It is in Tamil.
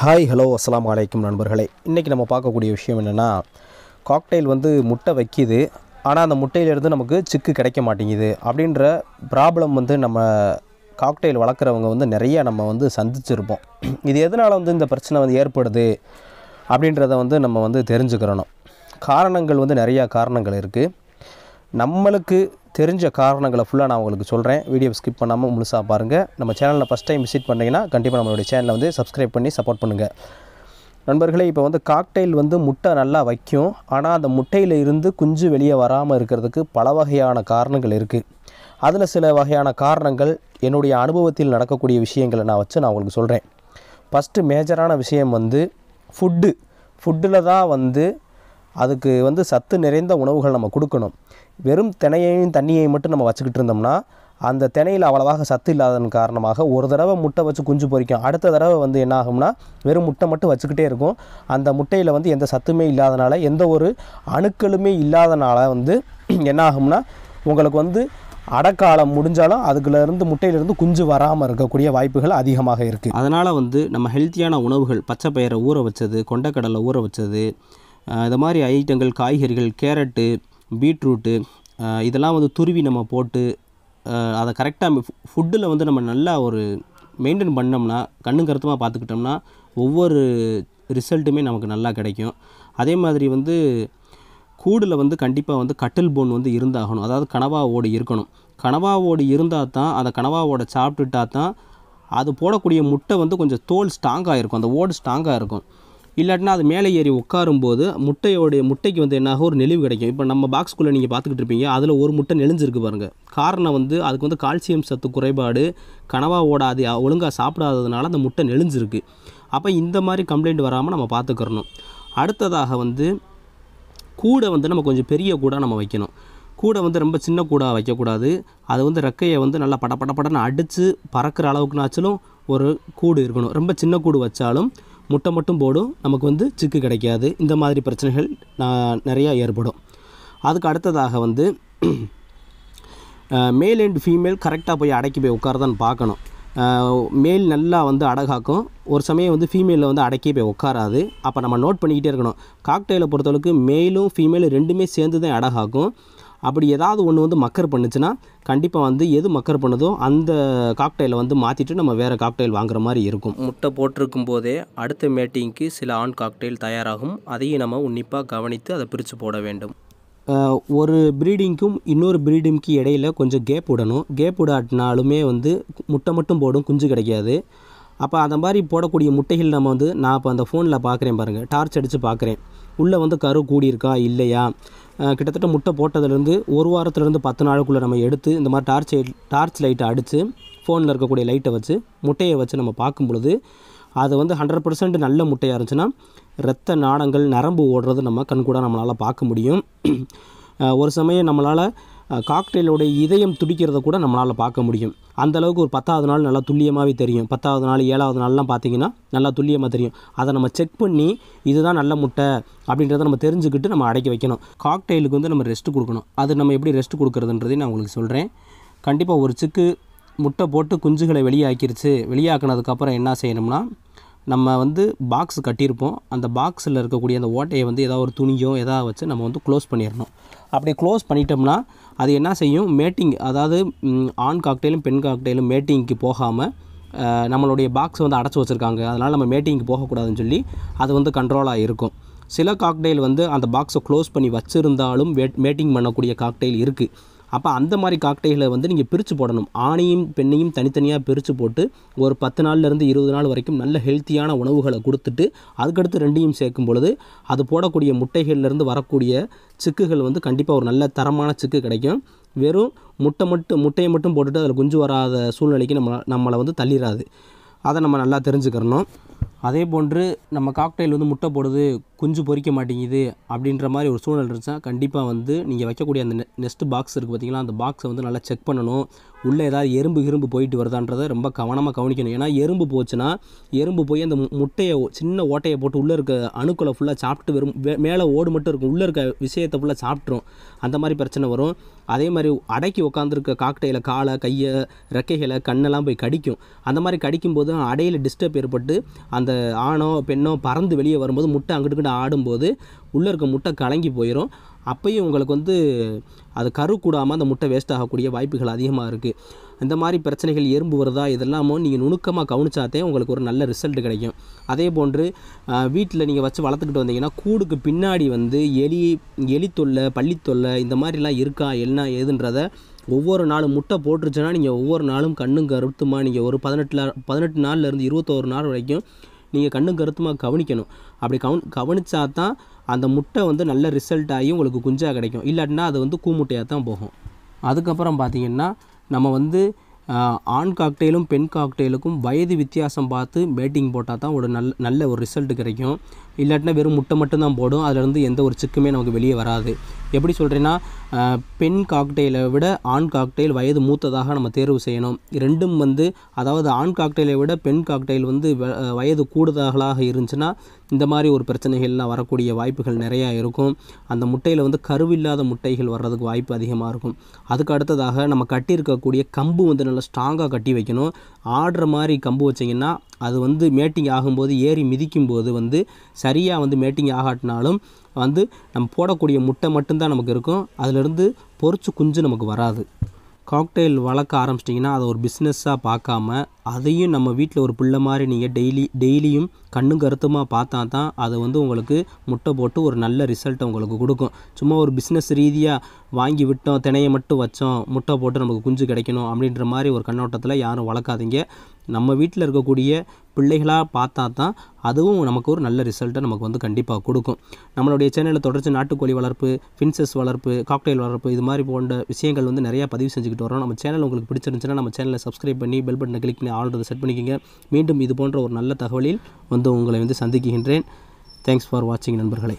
ஹாய் ஹலோ அஸ்லாம் வலைக்கம் நண்பர்களே இன்றைக்கி நம்ம பார்க்கக்கூடிய விஷயம் என்னென்னா காக்டெயில் வந்து முட்டை வைக்கிது ஆனால் அந்த முட்டையிலேருந்து நமக்கு சிக்கு கிடைக்க மாட்டேங்குது அப்படின்ற ப்ராப்ளம் வந்து நம்ம காக்டெயில் வளர்க்குறவங்க வந்து நிறையா நம்ம வந்து சந்திச்சிருப்போம் இது எதனால் வந்து இந்த பிரச்சனை வந்து ஏற்படுது அப்படின்றத வந்து நம்ம வந்து தெரிஞ்சுக்கிறணும் காரணங்கள் வந்து நிறையா காரணங்கள் இருக்குது நம்மளுக்கு தெரிஞ்ச காரணங்களை ஃபுல்லாக நான் உங்களுக்கு சொல்கிறேன் வீடியோ ஸ்கிப் பண்ணாமல் முழுசாக பாருங்கள் நம்ம சேனலில் ஃபஸ்ட் டைம் விசிட் பண்ணிங்கன்னா கண்டிப்பாக நம்மளுடைய சேனலை வந்து சப்ஸ்கிரைப் பண்ணி சப்போர்ட் பண்ணுங்கள் நண்பர்களே இப்போ வந்து காக்டைல் வந்து முட்டை நல்லா வைக்கும் ஆனால் அந்த முட்டையில் இருந்து குஞ்சு வெளியே வராமல் இருக்கிறதுக்கு பல வகையான காரணங்கள் இருக்குது அதில் சில வகையான காரணங்கள் என்னுடைய அனுபவத்தில் நடக்கக்கூடிய விஷயங்களை நான் வச்சு நான் உங்களுக்கு சொல்கிறேன் ஃபஸ்ட்டு மேஜரான விஷயம் வந்து ஃபுட்டு ஃபுட்டில் தான் வந்து அதுக்கு வந்து சத்து நிறைந்த உணவுகள் நம்ம கொடுக்கணும் வெறும் தினையையும் தண்ணியையும் மட்டும் நம்ம வச்சுக்கிட்டு இருந்தோம்னா அந்த தினையில் அவ்வளவாக சத்து இல்லாததன் காரணமாக ஒரு தடவை முட்டை வச்சு குஞ்சு பொறிக்கும் அடுத்த தடவை வந்து என்ன ஆகும்னா வெறும் முட்டை மட்டும் வச்சுக்கிட்டே இருக்கும் அந்த முட்டையில் வந்து எந்த சத்துமே இல்லாதனால எந்த ஒரு அணுக்களுமே இல்லாதனால வந்து என்ன ஆகும்னா உங்களுக்கு வந்து அடக்காலம் முடிஞ்சாலும் அதுக்குலேருந்து முட்டையிலேருந்து குஞ்சு வராமல் இருக்கக்கூடிய வாய்ப்புகள் அதிகமாக இருக்குது அதனால் வந்து நம்ம ஹெல்த்தியான உணவுகள் பச்சை பயிரை ஊற வச்சது கொண்டக்கடலை ஊற வச்சது இந்த மாதிரி ஐட்டங்கள் காய்கறிகள் கேரட்டு பீட்ரூட்டு இதெல்லாம் வந்து துருவி நம்ம போட்டு அதை கரெக்டாக ஃபுட்டில் வந்து நம்ம நல்லா ஒரு மெயின்டைன் பண்ணோம்னா கண்ணும் கருத்துமாக பார்த்துக்கிட்டோம்னா ஒவ்வொரு ரிசல்ட்டுமே நமக்கு நல்லா கிடைக்கும் அதே மாதிரி வந்து கூடில் வந்து கண்டிப்பாக வந்து கட்டில் போன் வந்து இருந்தாகணும் அதாவது கனவா ஓடு இருக்கணும் கனவா ஓடு இருந்தால் தான் அந்த கனவா ஓடை சாப்பிட்டுட்டா தான் அது போடக்கூடிய முட்டை வந்து கொஞ்சம் தோல் ஸ்ட்ராங்காக இருக்கும் அந்த ஓடு ஸ்ட்ராங்காக இருக்கும் இல்லாட்டினா அது மேலே ஏறி உட்காரும்போது முட்டையோடைய முட்டைக்கு வந்து என்னாகும் ஒரு நெளிவு கிடைக்கும் இப்போ நம்ம பாக்ஸ்குள்ளே நீங்கள் பார்த்துக்கிட்டு இருப்பீங்க அதில் ஒரு முட்டை நெளிஞ்சிருக்கு பாருங்கள் காரணம் வந்து அதுக்கு வந்து கால்சியம் சத்து குறைபாடு கனவா ஓடாது ஒழுங்காக சாப்பிடாததுனால அந்த முட்டை நெளிஞ்சிருக்கு அப்போ இந்த மாதிரி கம்ப்ளைண்ட் வராமல் நம்ம பார்த்துக்கிறணும் அடுத்ததாக வந்து கூடை வந்து நம்ம கொஞ்சம் பெரிய கூடாக நம்ம வைக்கணும் கூடை வந்து ரொம்ப சின்ன கூடாக வைக்கக்கூடாது அது வந்து ரெக்கையை வந்து நல்லா பட அடித்து பறக்கிற அளவுக்குனாச்சாலும் ஒரு கூடு இருக்கணும் ரொம்ப சின்ன கூடு வச்சாலும் முட்டை மட்டும் போடும் நமக்கு வந்து சிக்கு கிடைக்காது இந்த மாதிரி பிரச்சனைகள் நான் நிறையா ஏற்படும் அதுக்கு அடுத்ததாக வந்து மேல் அண்ட் ஃபீமேல் கரெக்டாக போய் அடக்கி போய் உட்காரதான்னு பார்க்கணும் மேல் நல்லா வந்து அடகாக்கும் ஒரு சமயம் வந்து ஃபீமேலில் வந்து அடக்கி போய் உட்காராது அப்போ நம்ம நோட் பண்ணிக்கிட்டே இருக்கணும் காக்டெயிலை பொறுத்தளவுக்கு மேலும் ஃபீமேலும் ரெண்டுமே சேர்ந்து தான் அடகாக்கும் அப்படி ஏதாவது ஒன்று வந்து மக்கர் பண்ணுச்சுன்னா கண்டிப்பாக வந்து எது மக்கர் பண்ணுதோ அந்த காக்டைலை வந்து மாற்றிட்டு நம்ம வேறு காக்டைல் வாங்குற மாதிரி இருக்கும் முட்டை போட்டிருக்கும் போதே அடுத்த மேட்டிங்க்கு சில ஆண் காக்டைல் தயாராகும் அதையும் நம்ம உன்னிப்பாக கவனித்து அதை பிரித்து போட வேண்டும் ஒரு ப்ரீடிங்க்கும் இன்னொரு ப்ரீடிங்க்கு இடையில் கொஞ்சம் கேப் விடணும் கேப் விடாட்டினாலுமே வந்து முட்டை மட்டும் போடும் குஞ்சு கிடைக்காது அப்போ அந்த மாதிரி போடக்கூடிய முட்டைகள் நம்ம வந்து நான் இப்போ அந்த ஃபோனில் பார்க்குறேன் பாருங்கள் டார்ச் அடித்து பார்க்குறேன் உள்ளே வந்து கரு கூடியிருக்கா இல்லையா கிட்டத்தட்ட முட்டை போட்டதுலேருந்து ஒரு வாரத்துலேருந்து பத்து நாளுக்குள்ளே நம்ம எடுத்து இந்த மாதிரி டார்ச் டார்ச் லைட்டை அடித்து ஃபோனில் இருக்கக்கூடிய லைட்டை வச்சு முட்டையை வச்சு நம்ம பார்க்கும் பொழுது அது வந்து ஹண்ட்ரட் பர்சன்ட் நல்ல முட்டையாக இருந்துச்சுன்னா ரத்த நாடங்கள் நரம்பு ஓடுறது நம்ம கண்கூட நம்மளால் பார்க்க முடியும் ஒரு சமயம் நம்மளால் காக்டெயிலோடைய இதயம் துடிக்கிறத கூட நம்மளால் பார்க்க முடியும் அந்தளவுக்கு ஒரு பத்தாவது நாள் நல்லா துல்லியமாகவே தெரியும் பத்தாவது நாள் ஏழாவது நாள்லாம் பார்த்திங்கன்னா நல்லா துல்லியமாக தெரியும் அதை நம்ம செக் பண்ணி இதுதான் நல்ல முட்டை அப்படின்றத நம்ம தெரிஞ்சுக்கிட்டு நம்ம அடைக்க வைக்கணும் காக்டெயிலுக்கு வந்து நம்ம ரெஸ்ட்டு கொடுக்கணும் அது நம்ம எப்படி ரெஸ்ட்டு கொடுக்குறதுன்றதையும் நான் உங்களுக்கு சொல்கிறேன் கண்டிப்பாக ஒரு சிக்கு முட்டை போட்டு குஞ்சுகளை வெளியாக்கிருச்சு வெளியாக்கினதுக்கப்புறம் என்ன செய்யணும்னா நம்ம வந்து பாக்ஸ் கட்டியிருப்போம் அந்த பாக்ஸில் இருக்கக்கூடிய அந்த ஓட்டையை வந்து ஏதாவது ஒரு துணியோ எதாவது வச்சு நம்ம வந்து க்ளோஸ் பண்ணிடணும் அப்படி க்ளோஸ் பண்ணிட்டோம்னா அது என்ன செய்யும் மேட்டிங் அதாவது ஆண் காக்டெயிலும் பெண் காக்டெயிலும் மேட்டிங்க்கு போகாமல் நம்மளுடைய பாக்ஸ் வந்து அடைச்சி வச்சுருக்காங்க அதனால் நம்ம மேட்டிங்க்கு போகக்கூடாதுன்னு சொல்லி அது வந்து கண்ட்ரோலாக இருக்கும் சில காக்டெயில் வந்து அந்த பாக்ஸை க்ளோஸ் பண்ணி வச்சுருந்தாலும் மேட்டிங் பண்ணக்கூடிய காக்டெயில் இருக்குது அப்போ அந்த மாதிரி காக்டைகளை வந்து நீங்கள் பிரித்து போடணும் ஆணையும் பெண்ணையும் தனித்தனியாக பிரித்து போட்டு ஒரு பத்து நாள்லேருந்து இருபது நாள் வரைக்கும் நல்ல ஹெல்த்தியான உணவுகளை கொடுத்துட்டு அதுக்கடுத்து ரெண்டையும் சேர்க்கும் பொழுது அது போடக்கூடிய முட்டைகள்லேருந்து வரக்கூடிய சிக்குகள் வந்து கண்டிப்பாக ஒரு நல்ல தரமான சிக்கு கிடைக்கும் வெறும் முட்டை மட்டும் முட்டையை மட்டும் போட்டுட்டு அதில் குஞ்சு வராத சூழ்நிலைக்கு நம்ம நம்மளை வந்து தள்ளிடாது அதை நம்ம நல்லா தெரிஞ்சுக்கிறணும் அதே போன்று நம்ம காக்டைல் வந்து முட்டை போடுது குஞ்சு பொறிக்க மாட்டேங்குது அப்படின்ற மாதிரி ஒரு சூழல் இருந்துச்சுன்னா கண்டிப்பாக வந்து நீங்கள் வைக்கக்கூடிய அந்த நெ நெஸ்ட்டு பாக்ஸ் இருக்குது பார்த்தீங்களா அந்த பாக்ஸை வந்து நல்லா செக் பண்ணணும் உள்ளே ஏதாவது எறும்பு இரும்பு போயிட்டு வருதான்றதை ரொம்ப கவனமாக கவனிக்கணும் ஏன்னா எறும்பு போச்சுன்னா எறும்பு போய் அந்த முட்டையை சின்ன ஓட்டையை போட்டு உள்ளே இருக்க அணுக்களை ஃபுல்லாக சாப்பிட்டு வரும் மேலே ஓடு மட்டும் இருக்கும் உள்ளே இருக்க விஷயத்தை ஃபுல்லாக சாப்பிட்ரும் அந்த மாதிரி பிரச்சனை வரும் அதே மாதிரி அடக்கி உட்காந்துருக்க காக்டையில் காலை கையை ரெக்கைகளை கண்ணெல்லாம் போய் கடிக்கும் அந்த மாதிரி கடிக்கும்போது அடையில் டிஸ்டர்ப் ஏற்பட்டு அந்த ஆணோ பெண்ணோ பறந்து வெளியே வரும்போது முட்டை அங்கிட்டு ஆடும்போது உள்ளே இருக்க முட்டை கலங்கி போயிடும் அப்பையும் உங்களுக்கு வந்து அது கரு கூடாமல் அந்த முட்டை வேஸ்ட் ஆகக்கூடிய வாய்ப்புகள் அதிகமாக இருக்குது இந்த மாதிரி பிரச்சனைகள் எறும்பு வருதா இதெல்லாமும் நீங்கள் நுணுக்கமாக கவனிச்சாதே உங்களுக்கு ஒரு நல்ல ரிசல்ட் கிடைக்கும் அதே போன்று வீட்டில் நீங்கள் வச்சு வளர்த்துக்கிட்டு வந்தீங்கன்னா கூடுக்கு பின்னாடி வந்து எலி எலி தொல்லை பள்ளி தொல்லை இந்த மாதிரிலாம் இருக்கா என்ன ஏதுன்றதை ஒவ்வொரு நாளும் முட்டை போட்டுருச்சுன்னா நீங்கள் ஒவ்வொரு நாளும் கண்ணும் கருத்துமா நீங்கள் ஒரு பதினெட்டில் பதினெட்டு நாள்லேருந்து இருபத்தோரு நாள் வரைக்கும் நீங்கள் கண்ணும் கருத்துமாக கவனிக்கணும் அப்படி கவன் கவனித்தா தான் அந்த முட்டை வந்து நல்ல ரிசல்ட் ஆகி உங்களுக்கு குஞ்சாக கிடைக்கும் இல்லாட்டினா அது வந்து கூமுட்டையாக தான் போகும் அதுக்கப்புறம் பார்த்திங்கன்னா நம்ம வந்து ஆண் காக்டெயிலும் பெண் காக்டெயிலுக்கும் வயது வித்தியாசம் பார்த்து பேட்டிங் போட்டால் தான் ஒரு நல்ல நல்ல ஒரு ரிசல்ட் கிடைக்கும் இல்லாட்டினா வெறும் முட்டை மட்டும்தான் போடும் அதிலேருந்து எந்த ஒரு சிக்குமே நமக்கு வெளியே வராது எப்படி சொல்கிறேன்னா பெண் காக்டெயிலை விட ஆண் காக்டெயில் வயது மூத்ததாக நம்ம தேர்வு செய்யணும் ரெண்டும் வந்து அதாவது ஆண் காக்டெயிலை விட பெண் காக்டெயில் வந்து வயது கூடுதலாக இருந்துச்சுன்னா இந்த மாதிரி ஒரு பிரச்சனைகள்லாம் வரக்கூடிய வாய்ப்புகள் நிறையா இருக்கும் அந்த முட்டையில் வந்து கருவில்லாத முட்டைகள் வர்றதுக்கு வாய்ப்பு அதிகமாக இருக்கும் அதுக்கு அடுத்ததாக நம்ம கட்டியிருக்கக்கூடிய கம்பு வந்து நல்லா ஸ்ட்ராங்காக கட்டி வைக்கணும் ஆடுற மாதிரி கம்பு வச்சிங்கன்னா அது வந்து மேட்டிங் ஆகும்போது ஏறி மிதிக்கும் போது வந்து சரியாக வந்து மேட்டிங் ஆகாட்டினாலும் வந்து நம்ம போடக்கூடிய முட்டை மட்டும்தான் நமக்கு இருக்கும் அதிலிருந்து பொறிச்சு குஞ்சு நமக்கு வராது காக்டெயில் வளர்க்க ஆரம்பிச்சிட்டிங்கன்னா அதை ஒரு பிஸ்னஸ்ஸாக பார்க்காம அதையும் நம்ம வீட்டில் ஒரு பிள்ளை மாதிரி நீங்கள் டெய்லி டெய்லியும் கண்ணும் கருத்துமாக பார்த்தா தான் அதை வந்து உங்களுக்கு முட்டை போட்டு ஒரு நல்ல ரிசல்ட்டை உங்களுக்கு கொடுக்கும் சும்மா ஒரு பிஸ்னஸ் ரீதியாக வாங்கி விட்டோம் தினையை மட்டும் வச்சோம் முட்டை போட்டு நமக்கு குஞ்சு கிடைக்கணும் அப்படின்ற மாதிரி ஒரு கண்ணோட்டத்தில் யாரும் வளர்க்காதீங்க நம்ம வீட்டில் இருக்கக்கூடிய பிள்ளைகளாக பார்த்தா தான் அதுவும் நமக்கு ஒரு நல்ல ரிசல்ட்டை நமக்கு வந்து கண்டிப்பாக கொடுக்கும் நம்மளுடைய சேனலில் தொடர்ச்சி நாட்டுக்கோழி வளர்ப்பு ஃபின்சஸ் வளர்ப்பு காக்டைல் வளர்ப்பு இது மாதிரி போன்ற விஷயங்கள் வந்து நிறையா பதிவு செஞ்சுக்கிட்டு வரோம் நம்ம சேனல் உங்களுக்கு பிடிச்சிருந்துச்சுன்னா நம்ம சேனலை சப்ஸ்கிரைப் பண்ணி பெல் பட்டனை கிளிக் பண்ணி ஆல்ரெடி செட் பண்ணிக்கோங்க மீண்டும் இது போன்ற ஒரு நல்ல தகவலில் வந்து உங்களை வந்து சந்திக்கின்றேன் தேங்க்ஸ் ஃபார் வாட்சிங் நண்பர்களை